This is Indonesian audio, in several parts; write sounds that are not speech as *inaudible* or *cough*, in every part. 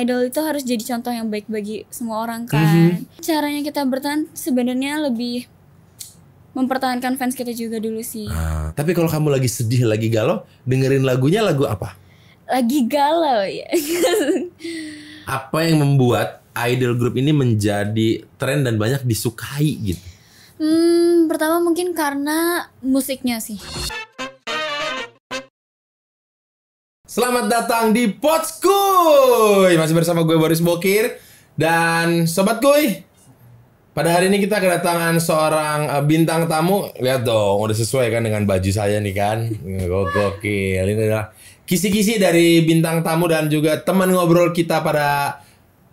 idol itu harus jadi contoh yang baik bagi semua orang kan. Mm-hmm. Caranya kita bertahan sebenarnya lebih mempertahankan fans kita juga dulu sih. Ah, tapi kalau kamu lagi sedih, lagi galau, dengerin lagunya lagu apa? Lagi galau ya. apa yang membuat idol group ini menjadi tren dan banyak disukai gitu? Hmm, pertama mungkin karena musiknya sih. Selamat datang di Pots Kuy. Masih bersama gue Boris Bokir dan Sobat Kuy. Pada hari ini kita kedatangan seorang eh, bintang tamu. Lihat dong, udah sesuai kan dengan baju saya nih kan. *laughs* Gokil. Ini adalah kisi-kisi dari bintang tamu dan juga teman ngobrol kita pada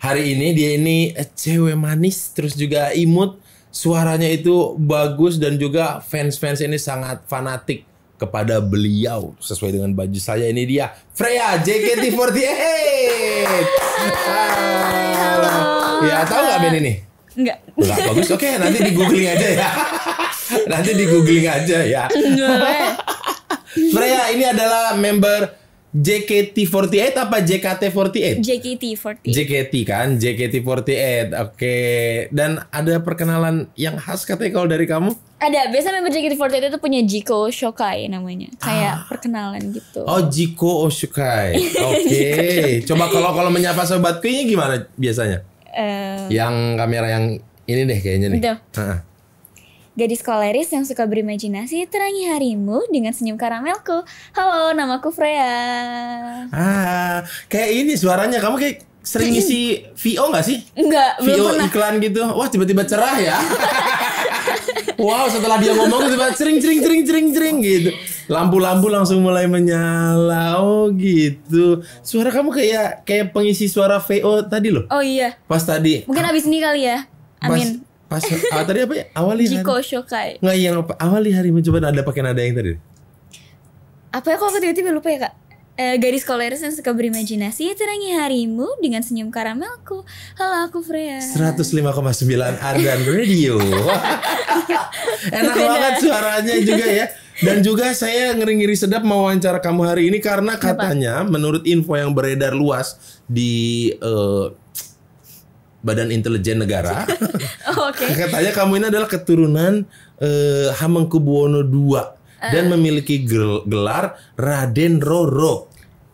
hari ini. Dia ini eh, cewek manis terus juga imut. Suaranya itu bagus dan juga fans-fans ini sangat fanatik kepada beliau sesuai dengan baju saya ini dia Freya JKT48. Halo. Ya tahu nggak Ben ini? Enggak. Enggak bagus. Oke, nanti di googling aja ya. *laughs* nanti di googling aja ya. Eh. Freya ini adalah member JKT48 apa JKT48? JKT48. JKT kan, JKT48. Oke. Okay. Dan ada perkenalan yang khas katanya kalau dari kamu? Ada. Biasanya member JKT48 itu punya Jiko Shokai namanya. Kayak ah. perkenalan gitu. Oh, Jiko Shokai. *laughs* Oke. Okay. Coba kalau kalau menyapa sobat ini gimana biasanya? Um, yang kamera yang ini deh kayaknya nih. Gadis koleris yang suka berimajinasi, terangi harimu dengan senyum karamelku. Halo, namaku Freya. Ah, kayak ini suaranya. Kamu kayak sering isi VO gak sih? Enggak, VO belum pernah. iklan gitu. Wah, tiba-tiba cerah ya. *laughs* wow, setelah dia ngomong tiba-tiba cering cering cering cering cering gitu. Lampu-lampu langsung mulai menyala. Oh, gitu. Suara kamu kayak kayak pengisi suara VO tadi loh. Oh iya. Pas tadi. Mungkin habis ini kali ya. Amin. Pas, Pas ah, tadi apa ya? Awali Jiko hari. Shokai. nggak yang apa? Awali hari mencoba ada pakai nada yang tadi. Apa ya kok aku tiba-tiba lupa ya, Kak? Eh, garis koleris yang suka berimajinasi ya, terangi harimu dengan senyum karamelku. Halo aku Freya. 105,9 Ardan Radio. *laughs* Enak banget suaranya juga ya. Dan juga saya ngeri-ngeri sedap mau wawancara kamu hari ini karena katanya Kenapa? menurut info yang beredar luas di uh, Badan Intelijen Negara. *laughs* Oh, oke. Okay. *laughs* Katanya kamu ini adalah keturunan eh, Hamengkubuwono II uh. dan eh. memiliki gel gelar Raden Roro.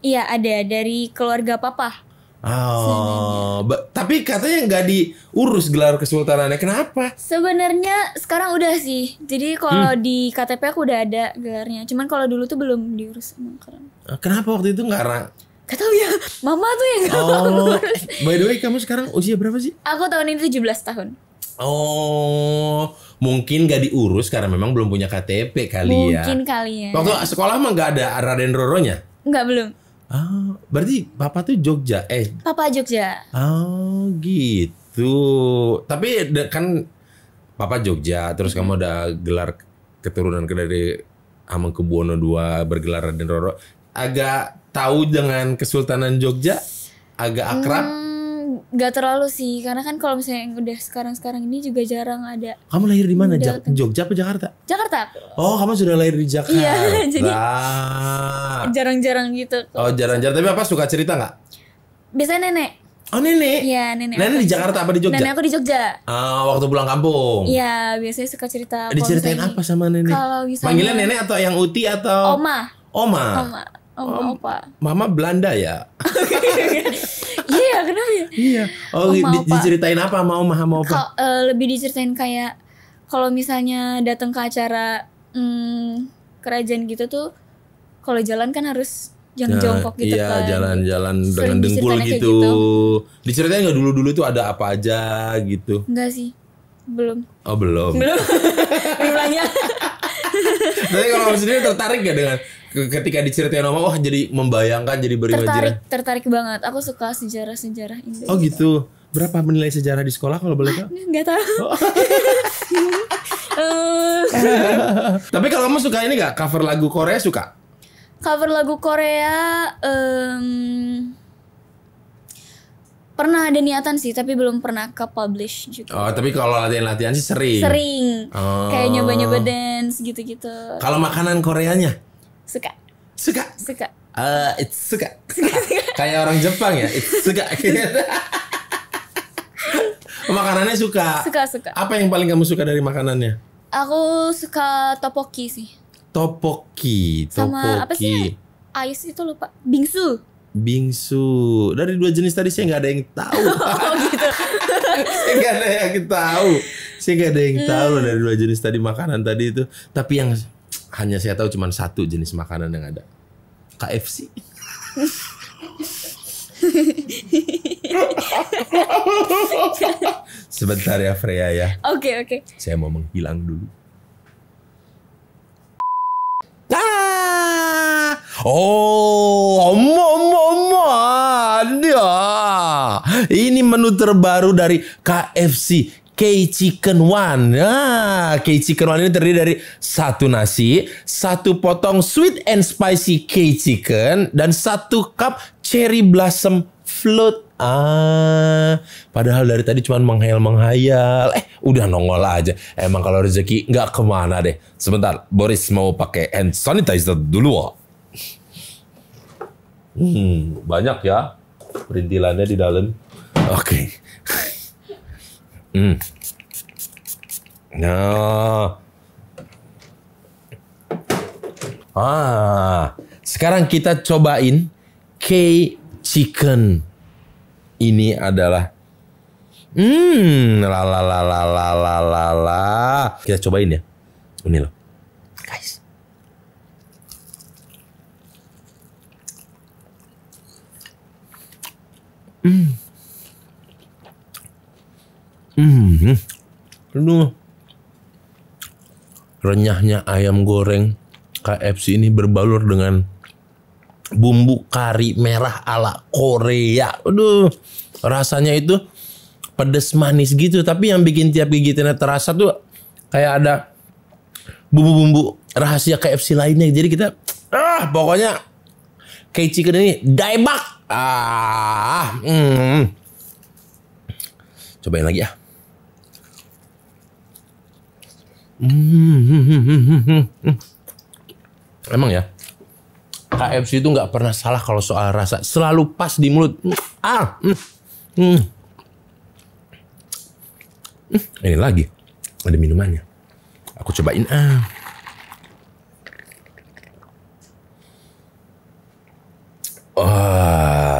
Iya, ada dari keluarga papa. Oh, tapi katanya nggak diurus gelar kesultanannya. Kenapa? Sebenarnya sekarang udah sih. Jadi kalau hmm. di KTP aku udah ada gelarnya. Cuman kalau dulu tuh belum diurus. Kenapa waktu itu nggak Gak tau ya, mama tuh yang gak oh, By the way, kamu sekarang usia berapa sih? Aku tahun ini 17 tahun. Oh, mungkin gak diurus karena memang belum punya KTP kali mungkin ya. Mungkin kali ya. Waktu sekolah mah gak ada Raden Roronya? Enggak, belum. Ah, berarti papa tuh Jogja, eh? Papa Jogja. Oh, gitu. Tapi kan papa Jogja, terus kamu ada gelar keturunan dari Hamengkubuwono II bergelar Raden Roro. Agak tahu dengan Kesultanan Jogja agak akrab? Hmm, gak terlalu sih, karena kan kalau misalnya yang udah sekarang-sekarang ini juga jarang ada. Kamu lahir di mana? Ja Jogja apa Jakarta? Jakarta. Oh, kamu sudah lahir di Jakarta. Iya, *laughs* jadi jarang-jarang gitu. Oh, jarang-jarang. Tapi apa suka cerita nggak? Biasanya nenek. Oh nenek? Iya nenek. Nenek di Jakarta apa di Jogja? Nenek aku di Jogja. Ah waktu pulang kampung. Iya biasanya suka cerita. Diceritain apa sama nenek? Kalau misalnya. Panggilan nenek atau yang uti atau? Oma. Oma. Oma. Oh, Om, Om Opa. Mama Belanda ya? *laughs* Iya, yeah, kenapa ya? Iya. Oh, oh di, diceritain apa mau Oma sama Opa? uh, eh, lebih diceritain kayak kalau misalnya datang ke acara hmm, kerajaan gitu tuh kalau jalan kan harus jangan nah, jongkok gitu iya, kan. Iya, jalan-jalan dengan dengkul gitu. gitu. Diceritain nggak dulu-dulu itu ada apa aja gitu? Enggak sih. Belum. Oh, belum. Belum. *laughs* belum nanya. *laughs* Tapi kalau sendiri tertarik gak dengan ketika diceritain sama wah jadi membayangkan jadi berimajinasi. Tertarik, tertarik banget. Aku suka sejarah-sejarah ini Oh gitu. Berapa menilai sejarah di sekolah kalau boleh tahu? Enggak tahu. Oh. *laughs* Tapi kalau kamu suka ini gak cover lagu Korea suka? Cover lagu Korea um, pernah ada niatan sih tapi belum pernah ke publish juga. Oh, tapi kalau latihan-latihan sih sering. Sering. Oh. Kayak nyoba-nyoba dance gitu-gitu. Kalau makanan Koreanya? Suka. Suka. Suka. Uh, it's suka. suka, *laughs* Kayak orang Jepang ya, it's suka. *laughs* makanannya suka. Suka suka. Apa yang paling kamu suka dari makanannya? Aku suka topoki sih. Topoki, topoki. Sama apa sih? Ais itu lupa. Bingsu. Bingsu. Dari dua jenis tadi saya nggak ada yang tahu. *laughs* oh, gitu. saya nggak ada yang tahu. Saya nggak ada yang hmm. tahu dari dua jenis tadi makanan tadi itu. Tapi yang hanya saya tahu cuma satu jenis makanan yang ada. KFC. Sebentar ya Freya ya. Oke okay, oke. Okay. Saya mau menghilang dulu. Ah! Oh, omo mo ada. Ini menu terbaru dari KFC K Chicken One. Nah, K Chicken One ini terdiri dari satu nasi, satu potong sweet and spicy K Chicken, dan satu cup cherry blossom float. Ah, padahal dari tadi cuma menghayal menghayal. Eh, udah nongol aja. Emang kalau rezeki nggak kemana deh. Sebentar, Boris mau pakai hand sanitizer dulu. Oh. Hmm, banyak ya perintilannya di dalam. Oke. Okay. Mm. Nah. Ah, sekarang kita cobain K chicken. Ini adalah Hmm, la la la la la la la la. Kita cobain ya. Ini loh. Guys. Hmm. Hmm. Aduh. Renyahnya ayam goreng KFC ini berbalur dengan bumbu kari merah ala Korea. Aduh. Rasanya itu pedes manis gitu tapi yang bikin tiap gigitannya terasa tuh kayak ada bumbu-bumbu rahasia KFC lainnya jadi kita ah pokoknya kayak chicken ini daibak ah hmm. cobain lagi ya *laughs* Emang ya? KFC itu nggak pernah salah kalau soal rasa. Selalu pas di mulut. Ah. Hmm. Ini lagi. Ada minumannya. Aku cobain. Ah.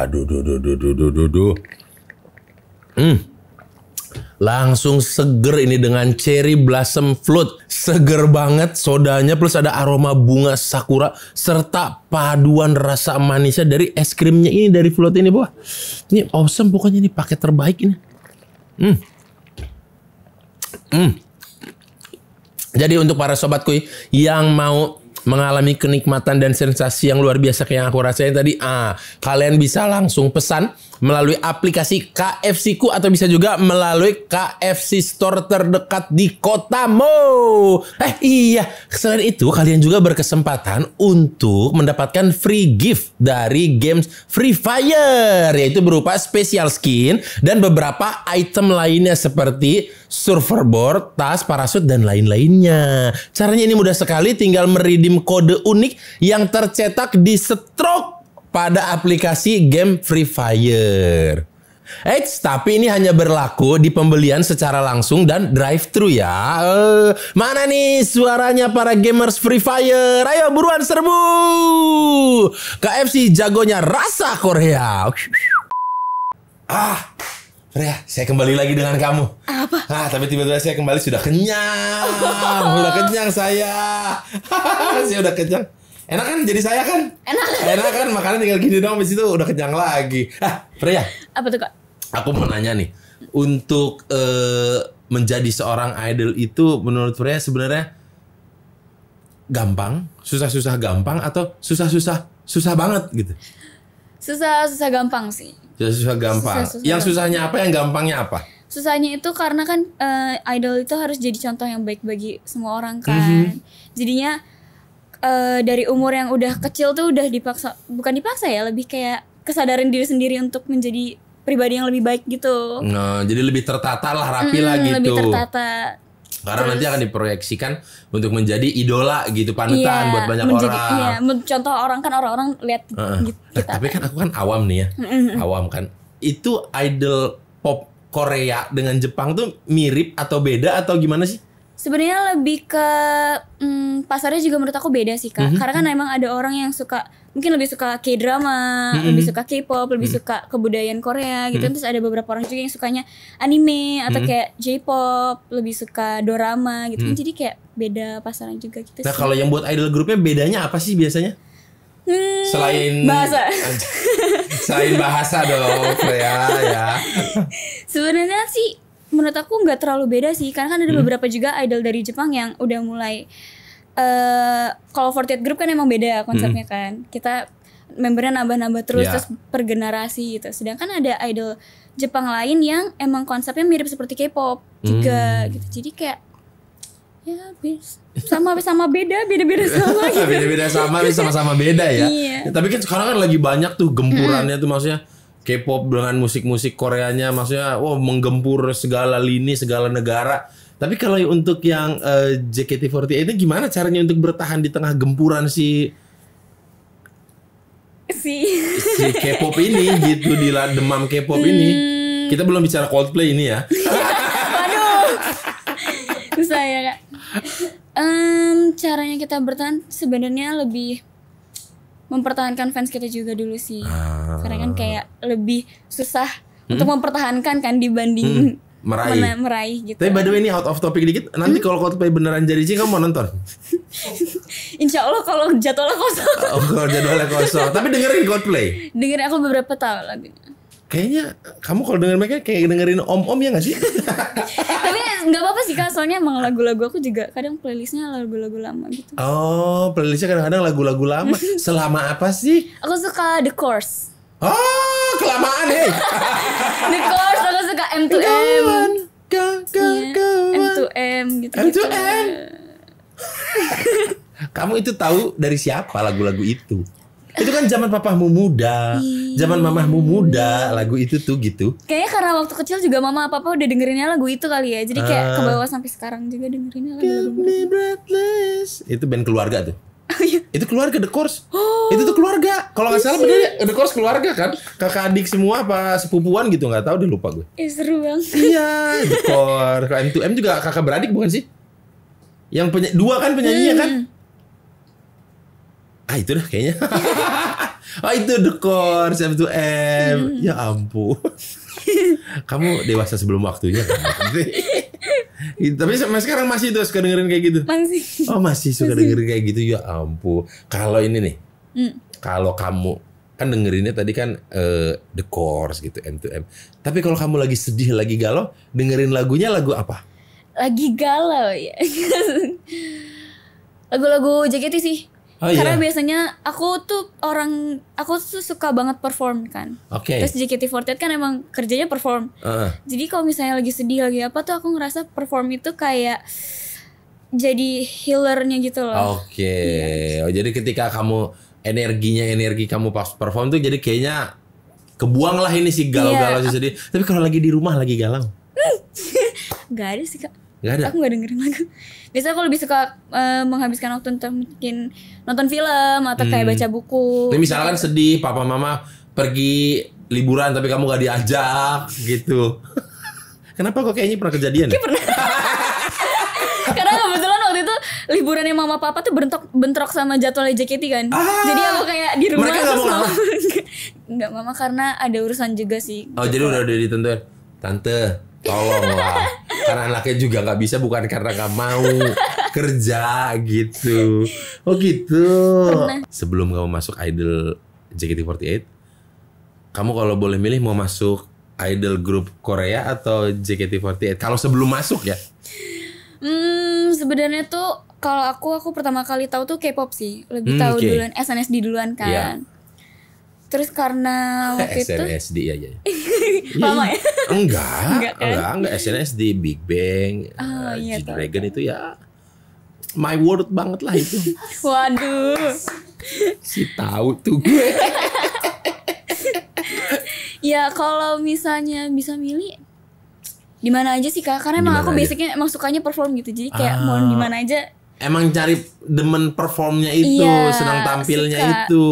Aduh, duh, duh, duh, duh, duh, duh. Hmm. Langsung seger ini dengan cherry blossom float. Seger banget sodanya plus ada aroma bunga sakura serta paduan rasa manisnya dari es krimnya ini dari float ini, Wah. Ini awesome pokoknya ini paket terbaik ini. Hmm. Hmm. Jadi untuk para sobat kui yang mau mengalami kenikmatan dan sensasi yang luar biasa kayak yang aku rasain tadi. Ah, kalian bisa langsung pesan melalui aplikasi KFC ku atau bisa juga melalui KFC Store terdekat di kotamu. Eh iya, selain itu kalian juga berkesempatan untuk mendapatkan free gift dari games Free Fire yaitu berupa special skin dan beberapa item lainnya seperti surferboard, tas, parasut, dan lain-lainnya. Caranya ini mudah sekali, tinggal meridim kode unik yang tercetak di stroke pada aplikasi game Free Fire. Eits, tapi ini hanya berlaku di pembelian secara langsung dan drive-thru ya. Uh, mana nih suaranya para gamers Free Fire? Ayo buruan serbu! KFC jagonya rasa Korea. Ah, Rea, ya, saya kembali lagi dengan kamu. Apa? Ah, tapi tiba-tiba saya kembali sudah kenyang. Oh. *laughs* kenyang saya. *laughs* saya udah kenyang. Enak kan jadi saya kan? Enak. Enak kan makanan tinggal gini dong habis itu udah kenyang lagi. Ah, Freya. Apa tuh, Kak? Aku mau nanya nih. Untuk uh, menjadi seorang idol itu menurut Freya sebenarnya gampang, susah-susah gampang atau susah-susah susah banget gitu? Susah-susah gampang sih Susah, susah gampang. Susah, susah, yang susahnya apa, yang gampangnya apa? Susahnya itu karena kan uh, idol itu harus jadi contoh yang baik bagi semua orang kan. Mm -hmm. Jadinya uh, dari umur yang udah kecil tuh udah dipaksa, bukan dipaksa ya, lebih kayak kesadaran diri sendiri untuk menjadi pribadi yang lebih baik gitu. Nah, jadi lebih tertata lah, rapi hmm, lah gitu. Lebih tertata karena Terus. nanti akan diproyeksikan untuk menjadi idola gitu panutan yeah, buat banyak menjadi, orang. Iya, contoh orang kan orang-orang lihat uh, gitu. Nah, tapi kan aku kan awam nih ya. mm Awam kan. Itu idol pop Korea dengan Jepang tuh mirip atau beda atau gimana sih? Sebenarnya lebih ke hmm, pasarnya juga menurut aku beda sih Kak. Mm-hmm. Karena kan mm-hmm. emang ada orang yang suka mungkin lebih suka k drama mm-hmm. lebih suka k-pop lebih mm-hmm. suka kebudayaan Korea gitu mm-hmm. terus ada beberapa orang juga yang sukanya anime atau mm-hmm. kayak j-pop lebih suka dorama gitu mm-hmm. jadi kayak beda pasaran juga gitu nah kalau yang buat idol grupnya bedanya apa sih biasanya Hmm, selain bahasa selain bahasa dong Korea ya *laughs* sebenarnya sih menurut aku nggak terlalu beda sih karena kan ada hmm. beberapa juga idol dari Jepang yang udah mulai Eh, kalau 48 Group kan emang beda konsepnya hmm. kan. Kita membernya nambah-nambah terus yeah. terus per generasi gitu. Sedangkan ada idol Jepang lain yang emang konsepnya mirip seperti K-pop juga hmm. gitu. Jadi kayak ya bis sama sama beda beda beda sama *laughs* gitu. beda beda sama sama sama beda ya iya. Ya, tapi kan sekarang kan lagi banyak tuh gempurannya mm. tuh maksudnya K-pop dengan musik-musik Koreanya maksudnya wow menggempur segala lini segala negara tapi kalau untuk yang uh, eh, JKT48 itu gimana caranya untuk bertahan di tengah gempuran si si si K-pop ini gitu di demam K-pop hmm. ini. Kita belum bicara Coldplay ini ya. Waduh. Susah ya, Kak. Um, caranya kita bertahan sebenarnya lebih mempertahankan fans kita juga dulu sih. Ah. Karena kan kayak lebih susah hmm? untuk mempertahankan kan dibanding hmm meraih. Mena, meraih gitu. Tapi by the way ini out of topic dikit. Nanti hmm? kalau Coldplay beneran jadi sih kamu mau nonton? *laughs* Insya Allah kalau jadwalnya kosong. *laughs* Oh, kalau jadwalnya kosong. Tapi dengerin Coldplay. Dengerin aku beberapa tahun lagi. Kayaknya kamu kalau dengerin mereka kayak dengerin om-om ya gak sih? *laughs* Tapi nggak apa-apa sih kak, soalnya emang lagu-lagu aku juga kadang playlistnya lagu-lagu lama gitu. Oh, playlistnya kadang-kadang lagu-lagu lama. Selama apa sih? Aku suka The Course. Ah, kelamaan nih. Di kelas aku suka M 2 M. Go, go, iya, go. M 2 M gitu. M 2 M. Gitu. *laughs* Kamu itu tahu dari siapa lagu-lagu itu? Itu kan zaman papahmu muda, zaman mamahmu muda, lagu itu tuh gitu. Kayaknya karena waktu kecil juga mama papa udah dengerinnya lagu itu kali ya. Jadi kayak ah. ke bawah sampai sekarang juga dengerinnya lagu. itu. Itu band keluarga tuh. *laughs* Iya. itu keluarga The Course. Oh, itu tuh keluarga. Kalau nggak salah bener ya The Course keluarga kan? Kakak adik semua apa sepupuan gitu nggak tahu deh lupa gue. Eh, seru banget. Iya, The *laughs* Course. M2M juga kakak beradik bukan sih? Yang peny- dua kan penyanyinya kan? hmm. kan? Ah itu dah kayaknya. oh *laughs* itu The Course M2M. Hmm. Ya ampun. Kamu dewasa sebelum waktunya kan? gitu. Tapi sampai sekarang masih tuh suka dengerin kayak gitu. Masih. Oh masih suka masih. dengerin kayak gitu ya ampun. Kalau ini nih, mm. kalau kamu kan dengerinnya tadi kan uh, the course gitu M to M. Tapi kalau kamu lagi sedih lagi galau, dengerin lagunya lagu apa? Lagi galau ya. *laughs* Lagu-lagu JKT sih. Oh, iya. Karena iya. biasanya aku tuh orang aku tuh suka banget perform kan. Oke. Okay. Terus JKT48 kan emang kerjanya perform. Uh. Jadi kalau misalnya lagi sedih lagi apa tuh aku ngerasa perform itu kayak jadi healernya gitu loh. Oke. Okay. Iya. Yeah. Oh, jadi ketika kamu energinya energi kamu pas perform tuh jadi kayaknya kebuang lah ini si galau-galau yeah. si sedih. Tapi kalau lagi di rumah lagi galau. *laughs* Gak ada sih kak. Gak ada. Aku gak dengerin lagu. *laughs* Biasanya aku lebih suka uh, menghabiskan waktu untuk mungkin nonton film atau hmm. kayak baca buku. Ini misalkan sedih, papa mama pergi liburan tapi kamu gak diajak gitu. *laughs* Kenapa kok kayaknya pernah kejadian? Ya? Kayak pernah. *laughs* Karena kebetulan waktu itu liburannya mama papa tuh bentrok bentrok sama jadwalnya JKT kan. Ah, jadi aku kayak di rumah mereka terus mama. Enggak mama karena ada urusan juga sih. Oh, jadi udah udah ditentuin. Tante, tolonglah karena anaknya juga nggak bisa bukan karena nggak mau *laughs* kerja gitu oh gitu Pernah. sebelum kamu masuk idol JKT48 kamu kalau boleh milih mau masuk idol grup Korea atau JKT48 kalau sebelum masuk ya hmm sebenarnya tuh kalau aku aku pertama kali tahu tuh K-pop sih lebih hmm, tahu okay. duluan SNSD duluan iya. kan yeah Terus karena waktu *laughs* itu SNSD aja. Ya. *laughs* Iya, iya. Lama iya, ya? Enggak, enggak, kan? enggak, enggak SNSD, Big Bang, oh, uh, iya, Dragon itu ya my world banget lah itu. *laughs* Waduh. Si tahu tuh gue. ya kalau misalnya bisa milih di mana aja sih kak karena emang dimana aku aja? basicnya emang sukanya perform gitu jadi kayak ah. mau di ah. mana aja emang cari demen performnya itu, iya, senang tampilnya suka. itu.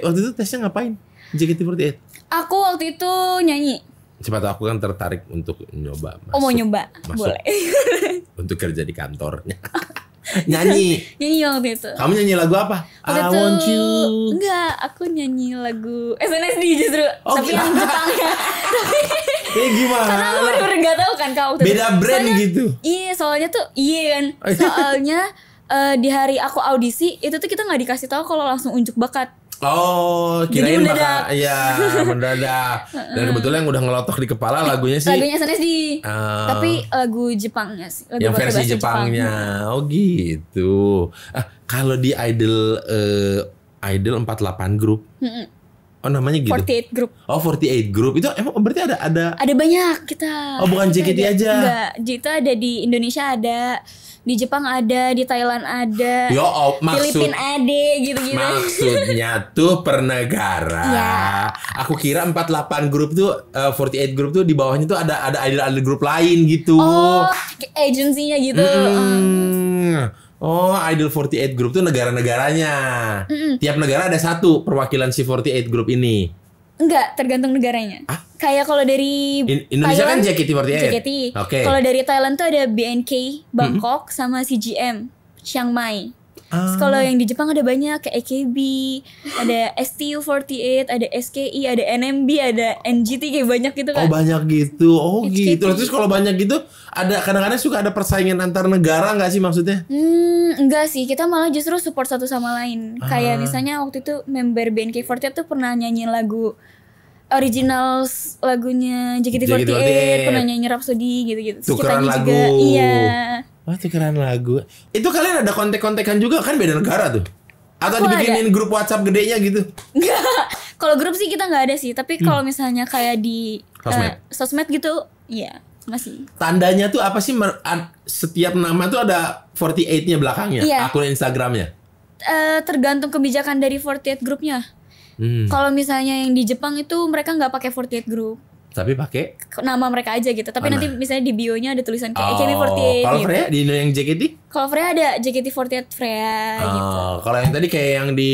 Waktu itu tesnya ngapain? JKT48. Aku waktu itu nyanyi. Cepat tahu aku kan tertarik untuk nyoba Oh mau nyoba? Masuk Boleh. *laughs* untuk kerja di kantornya. *laughs* nyanyi *laughs* nyanyi waktu itu kamu nyanyi lagu apa waktu I itu, want you enggak aku nyanyi lagu SNSD justru okay. Oh, tapi iya. yang Jepang ya *laughs* tapi gimana? Karena aku baru bener gak tau kan kau Beda brand soalnya, gitu Iya soalnya tuh Iya kan oh, iya. Soalnya uh, di hari aku audisi Itu tuh kita gak dikasih tahu kalau langsung unjuk bakat Oh, kirain Jadi mendadak. Maka, iya, mendadak. *laughs* Dan kebetulan yang udah ngelotok di kepala lagunya sih. Lagunya SNSD. Uh, ah. Tapi lagu Jepangnya sih. Lagu yang versi Jepangnya. Jepang. Oh gitu. Ah, kalau di Idol uh, Idol 48 Group. Mm -mm Oh namanya gitu. 48 Group. Oh 48 Group itu emang berarti ada ada Ada banyak kita. Oh bukan JKT aja. Enggak, itu ada di Indonesia ada, di Jepang ada, di Thailand ada. Yo, oh, maksud Filipin ada gitu-gitu. Maksudnya *laughs* tuh per negara. Iya. Aku kira 48 grup tuh uh, eh, 48 group tuh di bawahnya tuh ada ada ada grup lain gitu. Oh, agensinya gitu. Hmm. Um Oh, Idol 48 Group tuh negara-negaranya. Mm-mm. Tiap negara ada satu perwakilan si 48 Group ini. Enggak, tergantung negaranya. Ah? Kayak kalau dari In- Indonesia kan Thailand, kan JKT48. JKT. Oke. Okay. Kalau dari Thailand tuh ada BNK Bangkok mm-hmm. sama CGM Chiang Mai. Terus Kalau ah. yang di Jepang ada banyak kayak AKB, ada STU48, ada SKI, ada NMB, ada NGT kayak banyak gitu kan. Oh, banyak gitu. Oh, HKT. gitu. Terus kalau banyak gitu ada kadang-kadang suka ada persaingan antar negara nggak sih maksudnya? Hmm, enggak sih. Kita malah justru support satu sama lain. Ah. Kayak misalnya waktu itu member BNK48 tuh pernah nyanyiin lagu original lagunya JKT48, JKT48. pernah nyanyi Rhapsody gitu-gitu. Tukeran lagu. Juga, iya. Wah oh, tukeran lagu. Itu kalian ada kontek-kontekan juga kan beda negara tuh. Atau aku dibikinin ada. grup WhatsApp gedenya gitu? Enggak. *laughs* kalau grup sih kita nggak ada sih, tapi hmm. kalau hmm. misalnya kayak di eh, sosmed, uh, sosmed gitu, iya masih. Tandanya tuh apa sih? Setiap nama tuh ada 48-nya belakangnya, iya. akun Instagramnya. Uh, tergantung kebijakan dari 48 grupnya. Hmm. Kalau misalnya yang di Jepang itu mereka nggak pakai 48 grup. Tapi pakai nama mereka aja gitu. Tapi Mana? nanti misalnya di bio-nya ada tulisan kayak oh, AKB48. Kalau gitu. Freya di yang JKT? Kalau Freya ada JKT48 Freya oh, gitu. Kalau yang tadi kayak yang di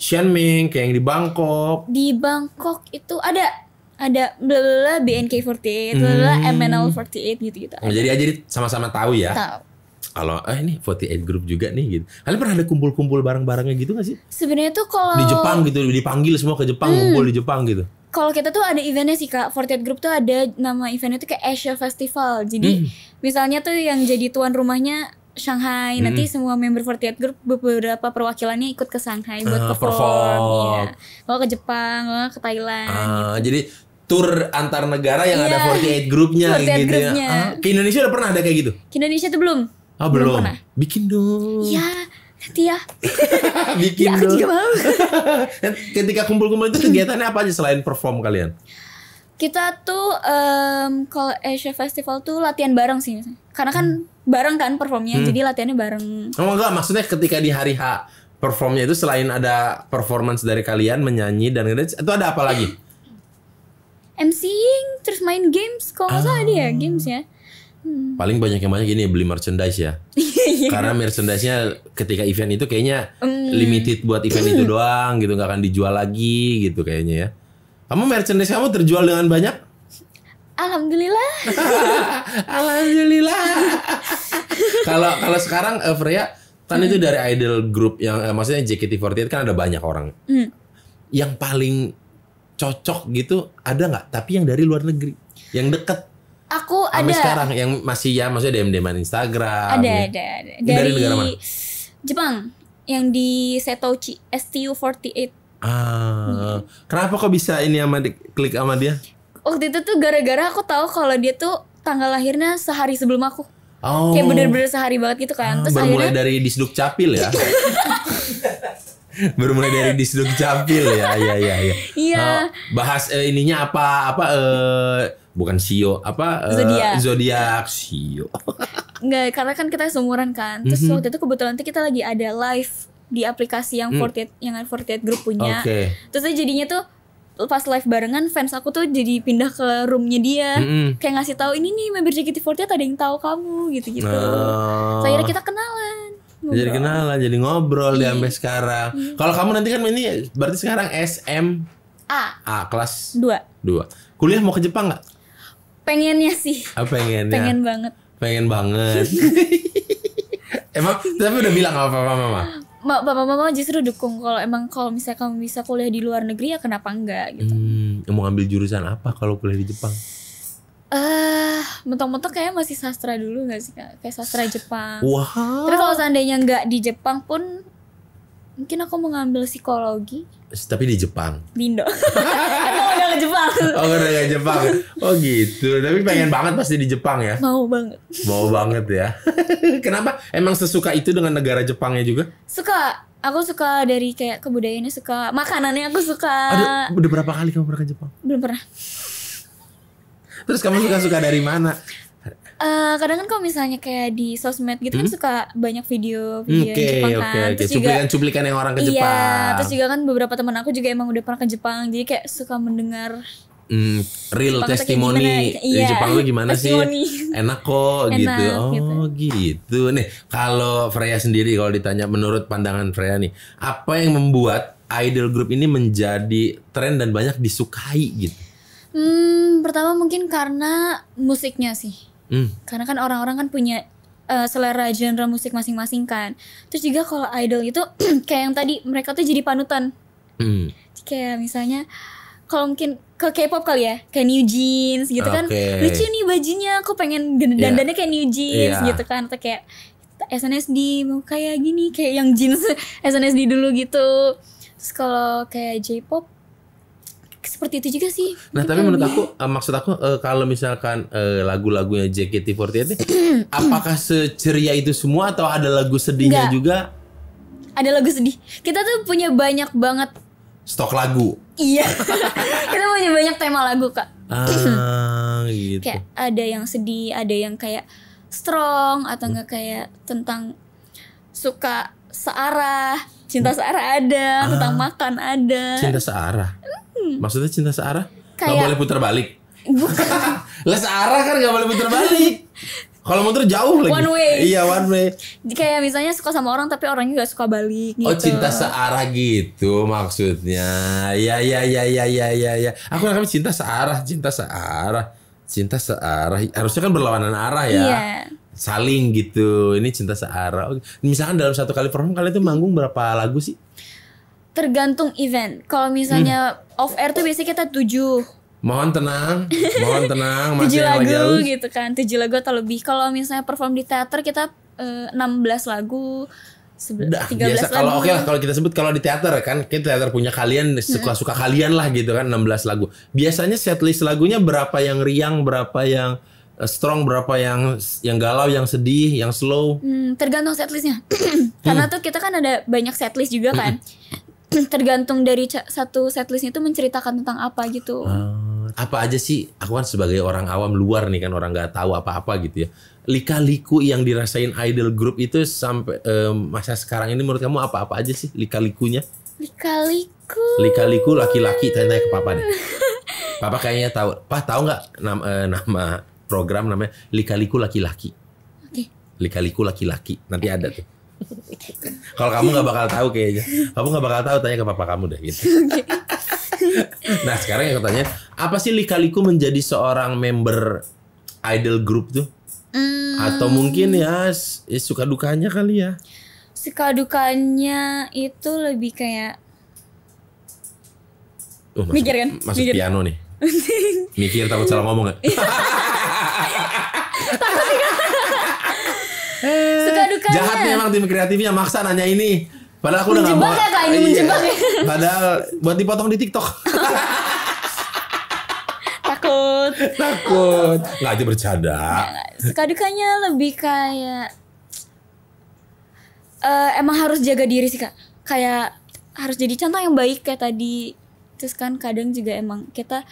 Xianming, kayak yang di Bangkok. Di Bangkok itu ada ada bla BNK48, bla hmm. MNL48 gitu-gitu. Oh, jadi aja sama-sama tahu ya. Tahu kalau eh ini 48 group juga nih gitu. Kalian pernah ada kumpul-kumpul barang-barangnya gitu gak sih? Sebenarnya tuh kalau di Jepang gitu dipanggil semua ke Jepang hmm. kumpul di Jepang gitu kalau kita tuh ada eventnya sih kak, Fortiet Group tuh ada nama eventnya tuh kayak Asia Festival. Jadi hmm. misalnya tuh yang jadi tuan rumahnya Shanghai. Hmm. Nanti semua member Fortiet Group beberapa perwakilannya ikut ke Shanghai buat uh, perform. perform. Ya. Kalau ke Jepang, kalau ke Thailand. Uh, gitu. Jadi tur antar negara yang yeah. ada 48 iya. Groupnya 48 gitu ya. grupnya. Ah, ke Indonesia udah pernah ada kayak gitu? Ke Indonesia tuh belum. Ah belum. belum Bikin dong. Iya nanti ya *laughs* bikin ya, aku *laughs* ketika kumpul-kumpul itu kegiatannya apa aja selain perform kalian kita tuh um, kalau Asia Festival tuh latihan bareng sih karena kan bareng kan performnya hmm. jadi latihannya bareng oh enggak maksudnya ketika di hari H performnya itu selain ada performance dari kalian menyanyi dan itu ada apa lagi MCing terus main games kalau nggak salah ada ya ah. games ya Hmm. Paling banyak yang banyak gini beli merchandise ya. *laughs* Iya. Karena merchandise-nya ketika event itu kayaknya hmm. limited buat event itu hmm. doang gitu, nggak akan dijual lagi gitu kayaknya ya. Kamu merchandise kamu terjual dengan banyak? Alhamdulillah. *laughs* Alhamdulillah. *laughs* Kalau kalau sekarang uh, Freya kan hmm. itu dari idol group yang eh, maksudnya JKT48 kan ada banyak orang. Hmm. Yang paling cocok gitu ada nggak? Tapi yang dari luar negeri, yang deket ada. Sampai sekarang yang masih ya maksudnya DM DM Instagram. Ada, ya. ada, ada. Dari, Dari negara mana? Jepang yang di Setochi STU48. Ah, hmm. kenapa kok bisa ini sama di, klik sama dia? Waktu itu tuh gara-gara aku tahu kalau dia tuh tanggal lahirnya sehari sebelum aku. Oh. Kayak bener-bener sehari banget gitu kan. Ah, Terus baru akhirnya, mulai dari disduk capil ya. *laughs* baru mulai dari di sudut capil ya, ya, ya, ya. Iya. Nah, bahas eh, ininya apa, apa eh, bukan sio, apa eh, zodiak, zodiak sio. Enggak, karena kan kita seumuran kan. Terus mm -hmm. waktu itu kebetulan tuh kita lagi ada live di aplikasi yang hmm. Fortiet mm. yang Fortiet grup punya. Okay. Terus jadinya tuh pas live barengan fans aku tuh jadi pindah ke roomnya dia mm -hmm. kayak ngasih tahu ini nih member JKT48 ada yang tahu kamu gitu gitu. Oh. So, akhirnya kita ngobrol. Jadi kenalan, jadi ngobrol diambil sampai sekarang. Iya. Kalau kamu nanti kan ini berarti sekarang SM A. A kelas dua. Dua. Kuliah mau ke Jepang nggak? Pengennya sih. Ah, pengennya. Pengen banget. Pengen banget. *laughs* Emang tapi udah bilang apa papa mama? Bapak mama Mama justru dukung kalau emang kalau misalnya kamu bisa kuliah di luar negeri ya kenapa enggak gitu. Hmm, mau ngambil jurusan apa kalau kuliah di Jepang? Eh mentok-mentok kayak masih sastra dulu gak sih kak kayak sastra Jepang wow. tapi kalau seandainya gak di Jepang pun mungkin aku mengambil psikologi tapi di Jepang Lindo *laughs* aku udah ke Jepang oh udah ke Jepang oh gitu tapi pengen banget pasti di Jepang ya mau banget mau banget ya *laughs* kenapa emang sesuka itu dengan negara Jepangnya juga suka aku suka dari kayak kebudayaannya suka makanannya aku suka Aduh, udah berapa kali kamu pernah ke Jepang belum pernah Terus kamu suka-suka dari mana? Uh, kadang kan kalau misalnya kayak di sosmed gitu kan hmm? kan suka banyak video-video okay, Jepang kan. Okay, okay. Terus cuplikan, juga cuplikan yang orang ke iya, Jepang. Iya, terus juga kan beberapa teman aku juga emang udah pernah ke Jepang. Jadi kayak suka mendengar mm, real Jepang testimoni iya, Jepang lu gimana testimoni. sih? Enak kok Enak, gitu. gitu. Oh, gitu. gitu. Nih, kalau Freya sendiri kalau ditanya menurut pandangan Freya nih, apa yang membuat idol group ini menjadi tren dan banyak disukai gitu? Hmm, pertama mungkin karena musiknya sih. Hmm. Karena kan orang-orang kan punya uh, selera genre musik masing-masing kan. Terus juga kalau idol itu *clears throat* kayak yang tadi mereka tuh jadi panutan. Hmm. Kayak misalnya kalau mungkin ke K-pop kali ya, kayak New Jeans gitu okay. kan. Lucu nih bajunya, aku pengen iya. dandannya yeah. kayak New Jeans yeah. gitu kan atau kayak SNSD mau kayak gini kayak yang jeans SNSD *laughs* dulu gitu. Terus kalau kayak J-pop seperti itu juga sih. Nah, tapi menurut aku uh, maksud aku uh, kalau misalkan uh, lagu-lagunya JKT48 *clears throat* apakah seceria itu semua atau ada lagu sedihnya Enggak. juga? Ada lagu sedih. Kita tuh punya banyak banget stok lagu. Iya. *laughs* Kita punya banyak tema lagu, Kak. Ah, gitu. Kayak ada yang sedih, ada yang kayak strong atau enggak kayak tentang suka searah cinta searah ada ah, tentang makan ada cinta searah hmm. maksudnya cinta searah Kayak... Gak boleh putar balik les *laughs* searah kan gak boleh putar balik kalau muter jauh lagi. One way. Iya one way. Kayak misalnya suka sama orang tapi orangnya gak suka balik oh, gitu. Oh cinta searah gitu maksudnya. Ya ya ya ya ya ya ya. Aku namanya cinta searah, cinta searah. Cinta searah harusnya kan berlawanan arah ya. Iya saling gitu. Ini cinta searah. Oh, misalkan dalam satu kali perform kalian tuh manggung berapa lagu sih? Tergantung event. Kalau misalnya hmm. off air tuh biasanya kita tujuh. Mohon tenang, mohon tenang. *laughs* Masih tujuh lagu gitu kan, tujuh lagu atau lebih. Kalau misalnya perform di teater kita eh, enam belas lagu. Udah, biasa kalau oke lah kalau kita sebut kalau di teater kan kita teater punya kalian hmm. suka suka kalian lah gitu kan 16 lagu biasanya setlist lagunya berapa yang riang berapa yang Eh, strong berapa yang yang galau yang sedih yang slow hmm, tergantung setlistnya *clears throat* karena tuh kita kan ada banyak setlist juga kan *clears throat* tergantung dari satu setlist itu menceritakan tentang apa gitu hmm, apa aja sih aku kan sebagai orang awam luar nih kan orang nggak tahu apa-apa gitu ya lika-liku yang dirasain idol group itu sampai um, masa sekarang ini menurut kamu apa-apa aja sih lika-likunya lika-liku lika-liku laki-laki tanya, tanya ke papa deh papa kayaknya tahu pak tahu nggak nama, eh, nama program namanya Likaliku Laki-Laki. Okay. Likaliku Laki-Laki. Nanti ada tuh. *laughs* Kalau kamu nggak bakal tahu kayaknya. Kamu nggak bakal tahu tanya ke papa kamu deh gitu. *laughs* nah, sekarang yang katanya apa sih Likaliku menjadi seorang member idol group tuh? Hmm. Atau mungkin ya, ya suka dukanya kali ya. Suka dukanya itu lebih kayak Uh, oh, masuk, Mikir kan? Masuk Mikir. piano nih. *laughs* Mikir takut salah ngomong ya? iya. gak? Eh, Suka dukanya. Jahat memang tim kreatifnya maksa nanya ini. Padahal aku udah nggak mau. Ya, kak ini iya. menjebak ya. *laughs* Padahal buat dipotong di TikTok. *laughs* Takut. Takut. Nggak aja bercanda. Suka dukanya lebih kayak uh, emang harus jaga diri sih kak. Kayak harus jadi contoh yang baik kayak tadi. Terus kan kadang juga emang kita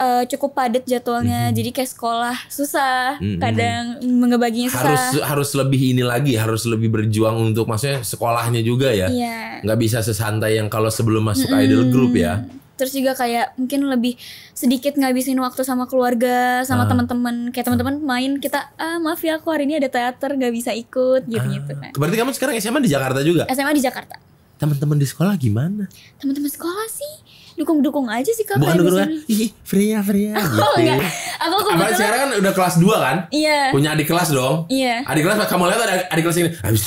uh, cukup padat jadwalnya. Mm -hmm. Jadi kayak sekolah susah, mm -hmm. kadang mengebaginya susah. Harus harus lebih ini lagi, harus lebih berjuang untuk maksudnya sekolahnya juga ya. Iya. Yeah. Nggak bisa sesantai yang kalau sebelum masuk mm -hmm. idol group ya. Terus juga kayak mungkin lebih sedikit ngabisin waktu sama keluarga, sama ah. teman-teman. Kayak teman-teman main kita, ah maaf ya aku hari ini ada teater nggak bisa ikut ah. gitu-gitu. Ah. Berarti kamu sekarang SMA di Jakarta juga? SMA di Jakarta. Teman-teman di sekolah gimana? Teman-teman sekolah sih dukung-dukung aja sih kak. Bukan dukung Ih, Freya, Freya. Aku *laughs* oh, gitu. enggak. Aku kebetulan. Abang sekarang kan udah kelas 2 kan? Iya. Punya adik kelas dong. Iya. Adik kelas kamu lihat ada adik kelas ini. Abis.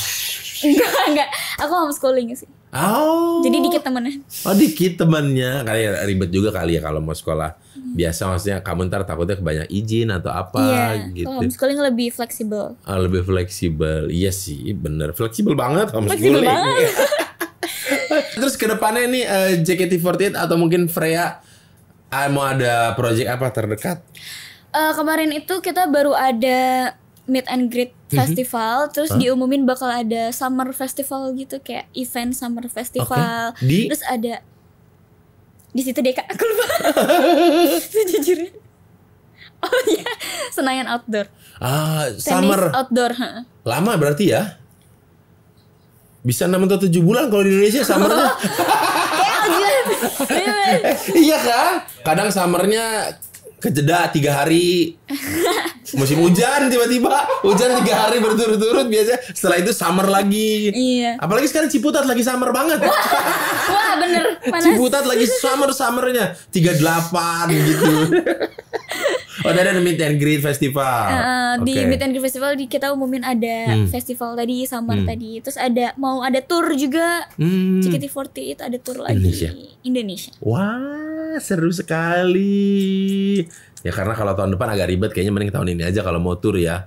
Enggak, enggak. Aku homeschooling sih. Oh. Jadi dikit temennya. Oh dikit temennya. Kali ya, ribet juga kali ya kalau mau sekolah. Hmm. Biasa maksudnya kamu ntar takutnya kebanyak izin atau apa yeah. gitu. Oh, homeschooling lebih fleksibel. Ah, lebih fleksibel. Iya sih bener. Fleksibel banget homeschooling. Fleksibel banget. *laughs* terus ke kedepannya nih uh, eh, JKT48 atau mungkin Freya uh, mau ada project apa terdekat? Uh, kemarin itu kita baru ada meet and greet mhm. festival mm -hmm. terus huh? diumumin bakal ada summer festival gitu kayak event summer festival okay. di... terus ada di situ deh kak aku lupa *laughs* sejujurnya oh iya Senayan outdoor ah Tenis summer outdoor lama berarti ya bisa enam atau tujuh bulan kalau di Indonesia summernya. *laughs* Ya, *laughs* iya kan? Kadang summernya kejeda tiga hari musim hujan tiba-tiba hujan tiga hari berturut-turut biasa setelah itu summer lagi iya. apalagi sekarang Ciputat lagi summer banget wah, wah bener panas. Ciputat lagi summer summernya tiga delapan gitu *laughs* Oh tadi ada meet and greet festival. Uh, okay. Di meet and greet festival di kita umumin ada hmm. festival tadi summer hmm. tadi. Terus ada mau ada tour juga. Hmm. CKT48 ada tour lagi Indonesia. Indonesia. Wah, seru sekali. Ya karena kalau tahun depan agak ribet kayaknya mending tahun ini aja kalau mau tour ya.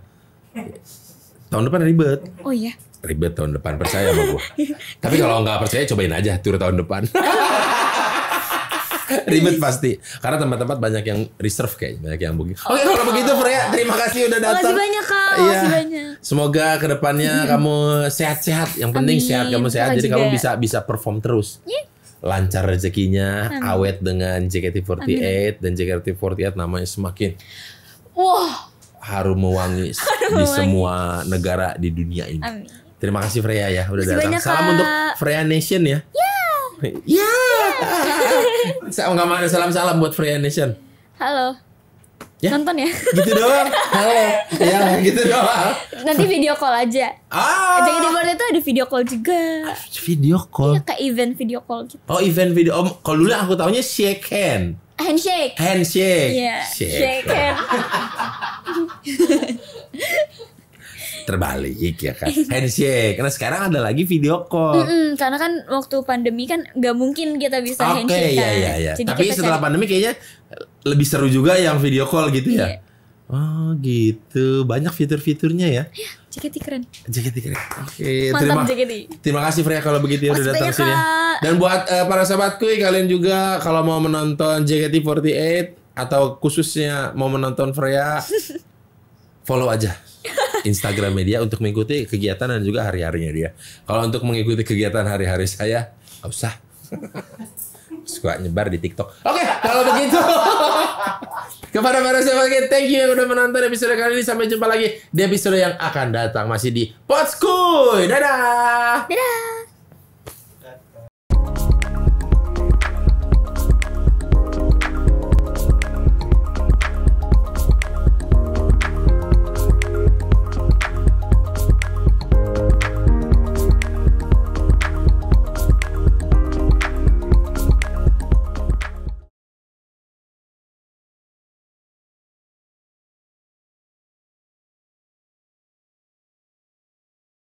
Tahun depan ribet. Oh iya. Ribet tahun depan percaya sama gua. *laughs* Tapi kalau nggak percaya cobain aja tour tahun depan. *laughs* *laughs* Ribet pasti. Karena tempat-tempat banyak yang reserve kayaknya, banyak yang booking Oke, okay, oh. kalau begitu Freya, terima kasih udah datang. terima kasih banyak Kak, ya. banyak. Semoga kedepannya *laughs* kamu sehat-sehat. Yang penting Amin. sehat, kamu sehat. jadi juga. kamu bisa bisa perform terus. Iya. lancar rezekinya, Amin. awet dengan JKT48 Amin. dan JKT48 namanya semakin wow *laughs* harum mewangi di semua negara di dunia ini. Amin. Terima kasih Freya ya udah datang. Salam untuk Freya Nation ya. Ya. Yeah. Yeah. *laughs* Saya nggak mau salam-salam buat Free Nation. Halo. Ya. Nonton ya. Gitu doang. Halo. Ya, gitu doang. Nanti video call aja. Ah. Jadi di itu ada video call juga. Video call. Iya, kayak event video call gitu. Oh, event video. Oh, kalau dulu aku taunya shake hand. Handshake. Handshake. Iya. Yeah. Shake, shake hand. *laughs* terbalik ya kan handshake karena sekarang ada lagi video call mm -mm, karena kan waktu pandemi kan nggak mungkin kita bisa okay, handshake kan iya, iya, iya. tapi setelah cari... pandemi kayaknya lebih seru juga yang video call gitu ya yeah. Oh gitu, banyak fitur-fiturnya ya. Iya, JKT keren. JKT keren. Oke, okay, terima, JKT. terima kasih Freya kalau begitu ya udah datang banyak, sini. ya. Dan buat uh, para sahabatku ya, kalian juga kalau mau menonton JKT48 atau khususnya mau menonton Freya *laughs* follow aja. Instagram media untuk mengikuti kegiatan dan juga hari-harinya dia. Kalau untuk mengikuti kegiatan hari-hari saya, nggak usah. Suka nyebar di TikTok. Oke, okay, kalau begitu. Kepada para lagi, thank you yang udah menonton episode kali ini. Sampai jumpa lagi di episode yang akan datang. Masih di Potskuy. Dadah! Dadah!